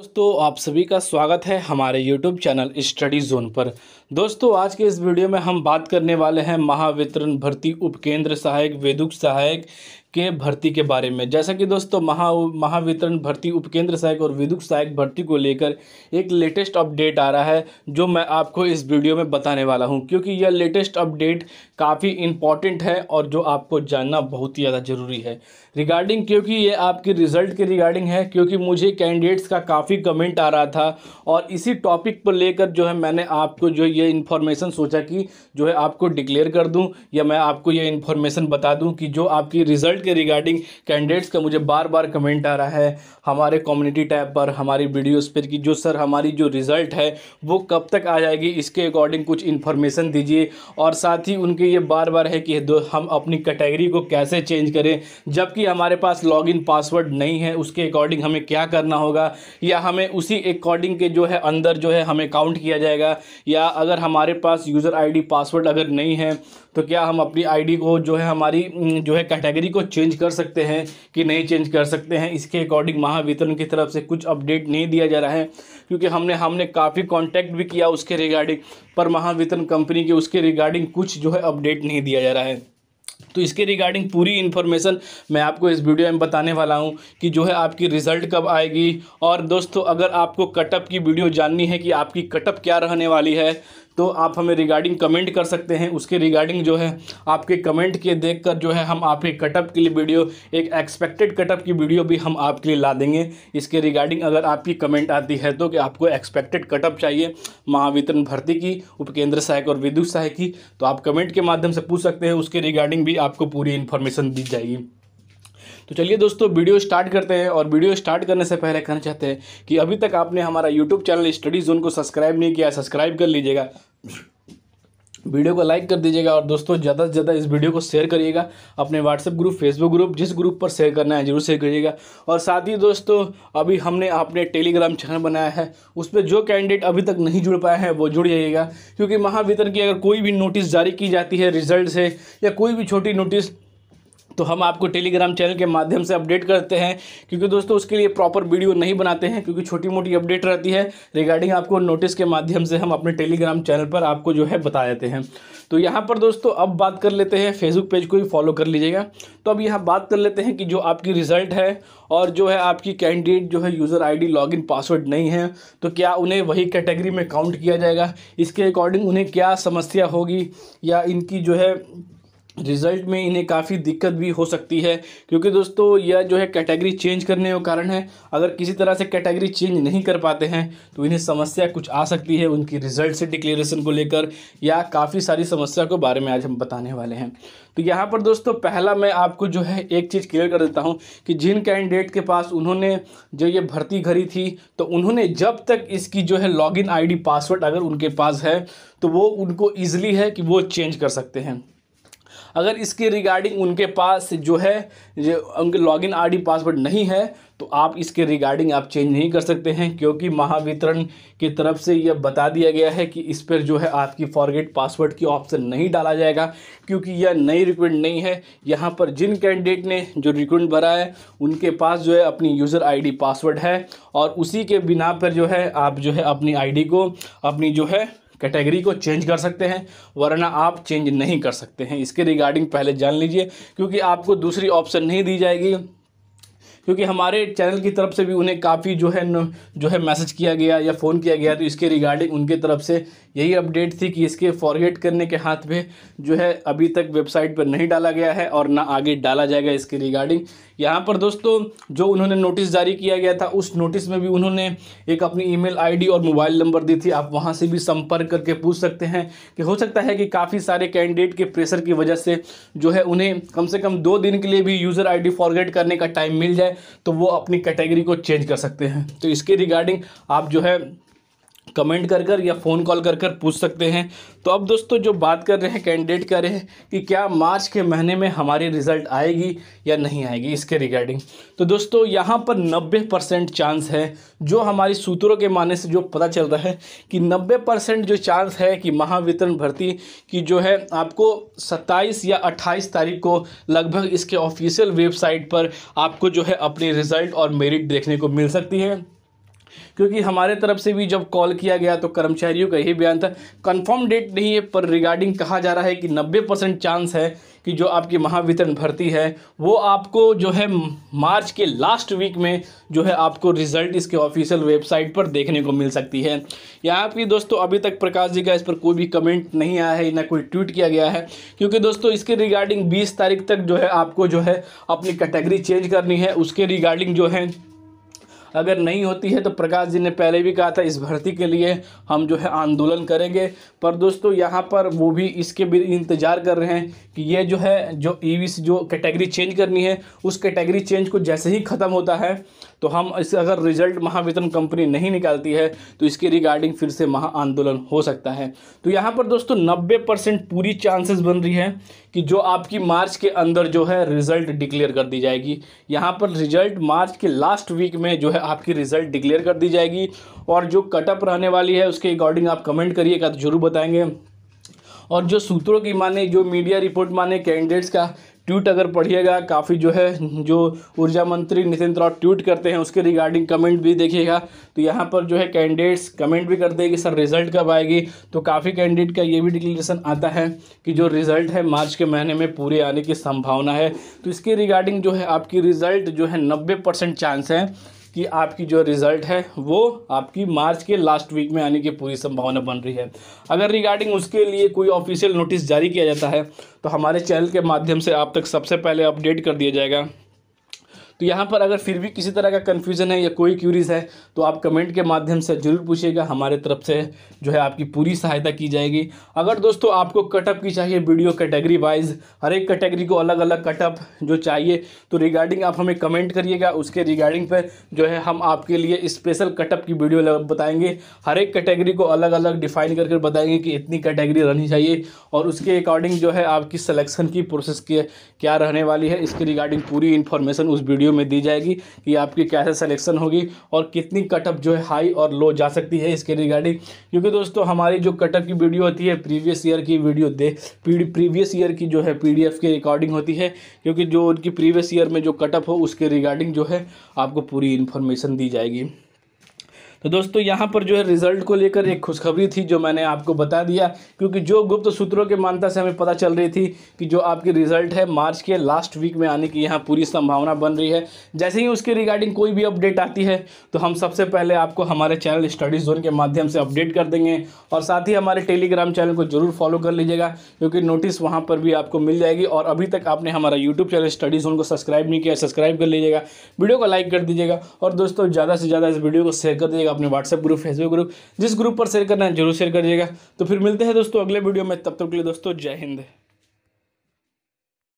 दोस्तों आप सभी का स्वागत है हमारे YouTube चैनल स्टडी जोन पर दोस्तों आज के इस वीडियो में हम बात करने वाले हैं महावितरण भर्ती उपकेंद्र सहायक वेदुक सहायक के भर्ती के बारे में जैसा कि दोस्तों महा महावितरण भर्ती उपकेंद्र सहायक और विद्युत सहायक भर्ती को लेकर एक लेटेस्ट अपडेट आ रहा है जो मैं आपको इस वीडियो में बताने वाला हूं क्योंकि यह लेटेस्ट अपडेट काफ़ी इम्पॉर्टेंट है और जो आपको जानना बहुत ही ज़्यादा ज़रूरी है रिगार्डिंग क्योंकि ये आपके रिज़ल्ट के रिगार्डिंग है क्योंकि मुझे कैंडिडेट्स का काफ़ी कमेंट आ रहा था और इसी टॉपिक पर लेकर जो है मैंने आपको जो ये इन्फॉर्मेशन सोचा कि जो है आपको डिक्लेयर कर दूँ या मैं आपको ये इन्फॉर्मेशन बता दूँ कि जो आपकी रिज़ल्ट रिजल्ट के रिगार्डिंग कैंडिडेट्स का मुझे बार बार कमेंट आ रहा है हमारे कम्युनिटी टैब पर हमारी वीडियोस पर कि जो सर हमारी जो रिज़ल्ट है वो कब तक आ जाएगी इसके अकॉर्डिंग कुछ इन्फॉर्मेशन दीजिए और साथ ही उनके ये बार बार है कि हम अपनी कैटेगरी को कैसे चेंज करें जबकि हमारे पास इन पासवर्ड नहीं है उसके अकॉर्डिंग हमें क्या करना होगा या हमें उसी अकॉर्डिंग के जो है अंदर जो है हमें काउंट किया जाएगा या अगर हमारे पास यूज़र आई पासवर्ड अगर नहीं है तो क्या हम अपनी आईडी को जो है हमारी जो है कैटेगरी को चेंज कर सकते हैं कि नहीं चेंज कर सकते हैं इसके अकॉर्डिंग महावितरण की तरफ से कुछ अपडेट नहीं दिया जा रहा है क्योंकि हमने हमने काफ़ी कॉन्टैक्ट भी किया उसके रिगार्डिंग पर महावितरण कंपनी के उसके रिगार्डिंग कुछ जो है अपडेट नहीं दिया जा रहा है तो इसके रिगार्डिंग पूरी इन्फॉर्मेशन मैं आपको इस वीडियो में बताने वाला हूं कि जो है आपकी रिज़ल्ट कब आएगी और दोस्तों अगर आपको कटअप की वीडियो जाननी है कि आपकी कटअप क्या रहने वाली है तो आप हमें रिगार्डिंग कमेंट कर सकते हैं उसके रिगार्डिंग जो है आपके कमेंट के देख कर जो है हम आपके कटअप के लिए वीडियो एक एक्सपेक्टेड कटअप की वीडियो भी हम आपके लिए ला देंगे इसके रिगार्डिंग अगर आपकी कमेंट आती है तो कि आपको एक्सपेक्टेड कटअप चाहिए महावितरण भर्ती की उपकेंद्र सहायक और विद्युत सहायक की तो आप कमेंट के माध्यम से पूछ सकते हैं उसके रिगार्डिंग भी आपको पूरी इन्फॉर्मेशन दी जाएगी तो चलिए दोस्तों वीडियो स्टार्ट करते हैं और वीडियो स्टार्ट करने से पहले कहना चाहते हैं कि अभी तक आपने हमारा यूट्यूब चैनल स्टडी जोन को सब्सक्राइब नहीं किया सब्सक्राइब कर लीजिएगा वीडियो को लाइक कर दीजिएगा और दोस्तों ज़्यादा से ज़्यादा इस वीडियो को शेयर करिएगा अपने व्हाट्सएप ग्रुप फेसबुक ग्रुप जिस ग्रुप पर शेयर करना है जरूर शेयर करिएगा और साथ ही दोस्तों अभी हमने अपने टेलीग्राम चैनल बनाया है उस पर जो कैंडिडेट अभी तक नहीं जुड़ पाए हैं वो जुड़ जाइएगा क्योंकि महावितरण की अगर कोई भी नोटिस जारी की जाती है रिजल्ट से या कोई भी छोटी नोटिस तो हम आपको टेलीग्राम चैनल के माध्यम से अपडेट करते हैं क्योंकि दोस्तों उसके लिए प्रॉपर वीडियो नहीं बनाते हैं क्योंकि छोटी मोटी अपडेट रहती है रिगार्डिंग आपको नोटिस के माध्यम से हम अपने टेलीग्राम चैनल पर आपको जो है बता देते हैं तो यहाँ पर दोस्तों अब बात कर लेते हैं फेसबुक पेज को भी फॉलो कर लीजिएगा तो अब यहाँ बात कर लेते हैं कि जो आपकी रिज़ल्ट है और जो है आपकी कैंडिडेट जो है यूज़र आई डी पासवर्ड नहीं है तो क्या उन्हें वही कैटेगरी में काउंट किया जाएगा इसके अकॉर्डिंग उन्हें क्या समस्या होगी या इनकी जो है रिज़ल्ट में इन्हें काफ़ी दिक्कत भी हो सकती है क्योंकि दोस्तों यह जो है कैटेगरी चेंज करने का कारण है अगर किसी तरह से कैटेगरी चेंज नहीं कर पाते हैं तो इन्हें समस्या कुछ आ सकती है उनकी रिज़ल्ट से डिक्लेरेशन को लेकर या काफ़ी सारी समस्या के बारे में आज हम बताने वाले हैं तो यहाँ पर दोस्तों पहला मैं आपको जो है एक चीज़ क्लियर कर देता हूँ कि जिन कैंडिडेट के पास उन्होंने जो ये भर्ती घरी थी तो उन्होंने जब तक इसकी जो है लॉगिन आईडी पासवर्ड अगर उनके पास है तो वो उनको ईजिली है कि वो चेंज कर सकते हैं अगर इसके रिगार्डिंग उनके पास जो है जो उनके लॉगिन आईडी पासवर्ड नहीं है तो आप इसके रिगार्डिंग आप चेंज नहीं कर सकते हैं क्योंकि महावितरण की तरफ से यह बता दिया गया है कि इस पर जो है आपकी फॉरगेट पासवर्ड की ऑप्शन नहीं डाला जाएगा क्योंकि यह नई रिक्वेंट नहीं है यहाँ पर जिन कैंडिडेट ने जो रिक्वेंट भरा है उनके पास जो है अपनी यूज़र आईडी पासवर्ड है और उसी के बिना पर जो है आप जो है अपनी आई को अपनी जो है कैटेगरी को चेंज कर सकते हैं वरना आप चेंज नहीं कर सकते हैं इसके रिगार्डिंग पहले जान लीजिए क्योंकि आपको दूसरी ऑप्शन नहीं दी जाएगी क्योंकि हमारे चैनल की तरफ से भी उन्हें काफ़ी जो है जो है मैसेज किया गया या फ़ोन किया गया तो इसके रिगार्डिंग उनके तरफ से यही अपडेट थी कि इसके फॉरगेट करने के हाथ में जो है अभी तक वेबसाइट पर नहीं डाला गया है और ना आगे डाला जाएगा इसके रिगार्डिंग यहाँ पर दोस्तों जो उन्होंने नोटिस जारी किया गया था उस नोटिस में भी उन्होंने एक अपनी ईमेल आईडी और मोबाइल नंबर दी थी आप वहाँ से भी संपर्क करके पूछ सकते हैं कि हो सकता है कि काफ़ी सारे कैंडिडेट के प्रेशर की वजह से जो है उन्हें कम से कम दो दिन के लिए भी यूज़र आई फॉरगेट करने का टाइम मिल जाए तो वो अपनी कैटेगरी को चेंज कर सकते हैं तो इसके रिगार्डिंग आप जो है कमेंट कर कर या फ़ोन कॉल कर कर पूछ सकते हैं तो अब दोस्तों जो बात कर रहे हैं कैंडिडेट कर रहे हैं कि क्या मार्च के महीने में हमारी रिज़ल्ट आएगी या नहीं आएगी इसके रिगार्डिंग तो दोस्तों यहाँ पर 90 परसेंट चांस है जो हमारी सूत्रों के माने से जो पता चल रहा है कि 90 परसेंट जो चांस है कि महावितरण भर्ती की जो है आपको सत्ताईस या अट्ठाईस तारीख को लगभग इसके ऑफिशियल वेबसाइट पर आपको जो है अपनी रिज़ल्ट और मेरिट देखने को मिल सकती है क्योंकि हमारे तरफ से भी जब कॉल किया गया तो कर्मचारियों का यही बयान था कंफर्म डेट नहीं है पर रिगार्डिंग कहा जा रहा है कि 90 परसेंट चांस है कि जो आपकी महावितरण भर्ती है वो आपको जो है मार्च के लास्ट वीक में जो है आपको रिजल्ट इसके ऑफिशियल वेबसाइट पर देखने को मिल सकती है यहाँ पर दोस्तों अभी तक प्रकाश जी का इस पर कोई भी कमेंट नहीं आया है ना कोई ट्वीट किया गया है क्योंकि दोस्तों इसके रिगार्डिंग बीस तारीख तक जो है आपको जो है अपनी कैटेगरी चेंज करनी है उसके रिगार्डिंग जो है अगर नहीं होती है तो प्रकाश जी ने पहले भी कहा था इस भर्ती के लिए हम जो है आंदोलन करेंगे पर दोस्तों यहाँ पर वो भी इसके भी इंतज़ार कर रहे हैं कि ये जो है जो ई e जो कैटेगरी चेंज करनी है उस कैटेगरी चेंज को जैसे ही ख़त्म होता है तो हम इस अगर रिजल्ट महावितरण कंपनी नहीं निकालती है तो इसके रिगार्डिंग फिर से महा आंदोलन हो सकता है तो यहाँ पर दोस्तों नब्बे परसेंट पूरी चांसेस बन रही है कि जो आपकी मार्च के अंदर जो है रिज़ल्ट डिक्लेयर कर दी जाएगी यहाँ पर रिज़ल्ट मार्च के लास्ट वीक में जो है आपकी रिज़ल्ट डिक्लेयर कर दी जाएगी और जो कटअप रहने वाली है उसके अकॉर्डिंग आप कमेंट करिएगा तो जरूर बताएंगे और जो सूत्रों की माने जो मीडिया रिपोर्ट माने कैंडिडेट्स का ट्वीट अगर पढ़िएगा काफ़ी जो है जो ऊर्जा मंत्री नितिन राउत ट्वीट करते हैं उसके रिगार्डिंग कमेंट भी देखिएगा तो यहाँ पर जो है कैंडिडेट्स कमेंट भी करते हैं कि सर रिजल्ट कब आएगी तो काफ़ी कैंडिडेट का ये भी डिक्लेरेशन आता है कि जो रिज़ल्ट है मार्च के महीने में पूरे आने की संभावना है तो इसके रिगार्डिंग जो है आपकी रिज़ल्ट जो है नब्बे चांस है कि आपकी जो रिज़ल्ट है वो आपकी मार्च के लास्ट वीक में आने की पूरी संभावना बन रही है अगर रिगार्डिंग उसके लिए कोई ऑफिशियल नोटिस जारी किया जाता है तो हमारे चैनल के माध्यम से आप तक सबसे पहले अपडेट कर दिया जाएगा तो यहाँ पर अगर फिर भी किसी तरह का कन्फ्यूज़न है या कोई क्यूरीज़ है तो आप कमेंट के माध्यम से ज़रूर पूछिएगा हमारे तरफ से जो है आपकी पूरी सहायता की जाएगी अगर दोस्तों आपको कटअप की चाहिए वीडियो कैटेगरी वाइज हर एक कैटेगरी को अलग अलग कटअप जो चाहिए तो रिगार्डिंग आप हमें कमेंट करिएगा उसके रिगार्डिंग पर जो है हम आपके लिए स्पेशल कटअप की वीडियो बताएंगे हर एक कैटेगरी को अलग अलग डिफाइन करके बताएंगे कि इतनी कैटेगरी रहनी चाहिए और उसके अकॉर्डिंग जो है आपकी सलेक्शन की प्रोसेस क्या रहने वाली है इसके रिगार्डिंग पूरी इन्फॉर्मेशन उस वीडियो वीडियो में दी जाएगी कि आपकी कैसे सिलेक्शन होगी और कितनी कटअप जो है हाई और लो जा सकती है इसके रिगार्डिंग क्योंकि दोस्तों हमारी जो कटअप की वीडियो होती है प्रीवियस ईयर की वीडियो दे प्रीवियस ईयर की जो है पी की रिकॉर्डिंग होती है क्योंकि जो उनकी प्रीवियस ईयर में जो कटअप हो उसके रिगार्डिंग जो है आपको पूरी इन्फॉर्मेशन दी जाएगी तो दोस्तों यहाँ पर जो है रिजल्ट को लेकर एक खुशखबरी थी जो मैंने आपको बता दिया क्योंकि जो गुप्त सूत्रों के मान्यता से हमें पता चल रही थी कि जो आपकी रिजल्ट है मार्च के लास्ट वीक में आने की यहाँ पूरी संभावना बन रही है जैसे ही उसके रिगार्डिंग कोई भी अपडेट आती है तो हम सबसे पहले आपको हमारे चैनल स्टडी जोन के माध्यम से अपडेट कर देंगे और साथ ही हमारे टेलीग्राम चैनल को जरूर फॉलो कर लीजिएगा क्योंकि नोटिस वहाँ पर भी आपको मिल जाएगी और अभी तक आपने हमारा यूट्यूब चैनल स्टडी जोन को सब्सक्राइब नहीं किया सब्सक्राइब कर लीजिएगा वीडियो को लाइक कर दीजिएगा और दोस्तों ज़्यादा से ज़्यादा इस वीडियो को शेयर कर दीजिएगा दीजिएगा अपने व्हाट्सएप ग्रुप फेसबुक ग्रुप जिस ग्रुप पर शेयर करना है जरूर शेयर करिएगा तो फिर मिलते हैं दोस्तों अगले वीडियो में तब तक के लिए दोस्तों जय हिंद